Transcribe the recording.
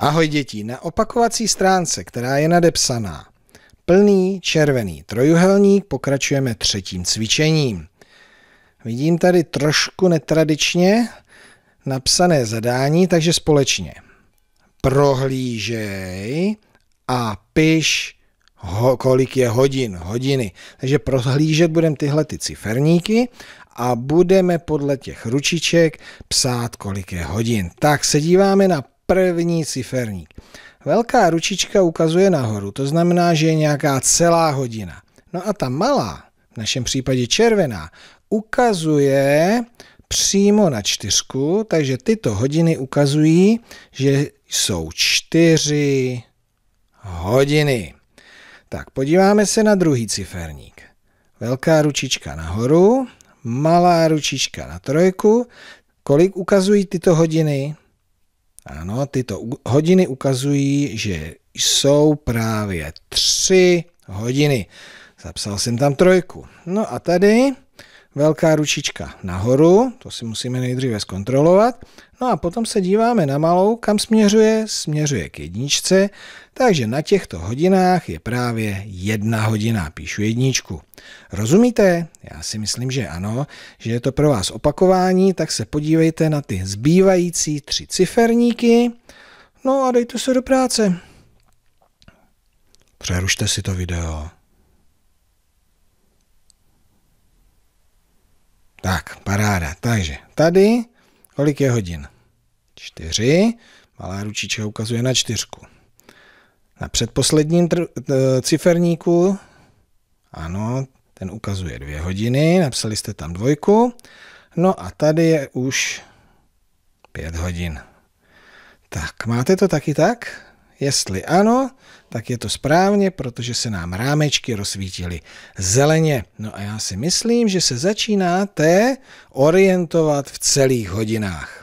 Ahoj děti, na opakovací stránce, která je nadepsaná plný červený trojuhelník, pokračujeme třetím cvičením. Vidím tady trošku netradičně napsané zadání, takže společně. Prohlížej a piš, ho, kolik je hodin, hodiny. Takže prohlížet budeme tyhle ty ciferníky a budeme podle těch ručiček psát, kolik je hodin. Tak se díváme na první ciferník. Velká ručička ukazuje nahoru, to znamená, že je nějaká celá hodina. No a ta malá, v našem případě červená, ukazuje přímo na čtyřku, takže tyto hodiny ukazují, že jsou čtyři hodiny. Tak podíváme se na druhý ciferník. Velká ručička nahoru, malá ručička na trojku. Kolik ukazují tyto hodiny? Ano, tyto hodiny ukazují, že jsou právě tři hodiny. Zapsal jsem tam trojku. No a tady velká ručička nahoru, to si musíme nejdříve zkontrolovat, no a potom se díváme na malou, kam směřuje, směřuje k jedničce, takže na těchto hodinách je právě jedna hodina, píšu jedničku. Rozumíte? Já si myslím, že ano, že je to pro vás opakování, tak se podívejte na ty zbývající tři ciferníky, no a dejte se do práce. Přerušte si to video. Tak, paráda. Takže tady, kolik je hodin? Čtyři. Malá ručička ukazuje na čtyřku. Na předposledním ciferníku, ano, ten ukazuje dvě hodiny, napsali jste tam dvojku. No a tady je už pět hodin. Tak, máte to taky tak? Jestli ano, tak je to správně, protože se nám rámečky rozsvítily zeleně. No a já si myslím, že se začínáte orientovat v celých hodinách.